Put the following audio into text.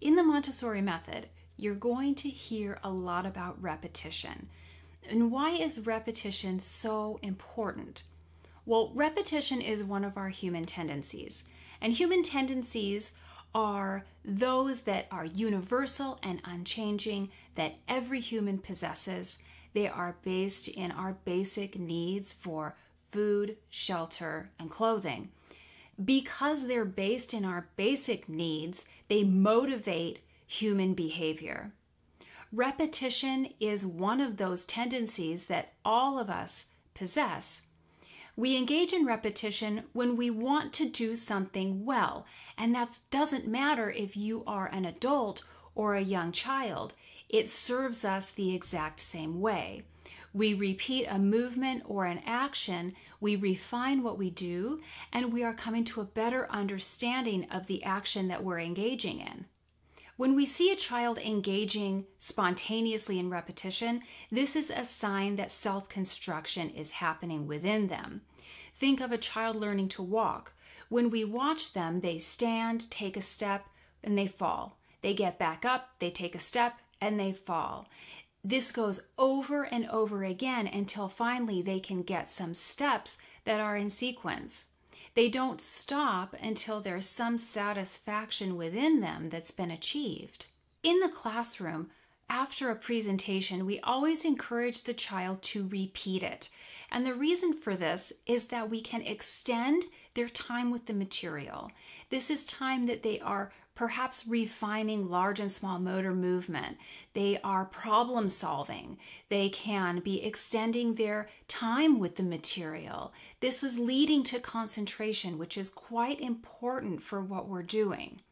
In the Montessori method, you're going to hear a lot about repetition. And why is repetition so important? Well, repetition is one of our human tendencies. And human tendencies are those that are universal and unchanging that every human possesses. They are based in our basic needs for food, shelter, and clothing because they're based in our basic needs, they motivate human behavior. Repetition is one of those tendencies that all of us possess. We engage in repetition when we want to do something well, and that doesn't matter if you are an adult or a young child, it serves us the exact same way. We repeat a movement or an action, we refine what we do, and we are coming to a better understanding of the action that we're engaging in. When we see a child engaging spontaneously in repetition, this is a sign that self construction is happening within them. Think of a child learning to walk. When we watch them, they stand, take a step, and they fall. They get back up, they take a step, and they fall. This goes over and over again until finally they can get some steps that are in sequence. They don't stop until there's some satisfaction within them that's been achieved. In the classroom, after a presentation, we always encourage the child to repeat it. And the reason for this is that we can extend their time with the material. This is time that they are perhaps refining large and small motor movement. They are problem solving. They can be extending their time with the material. This is leading to concentration, which is quite important for what we're doing.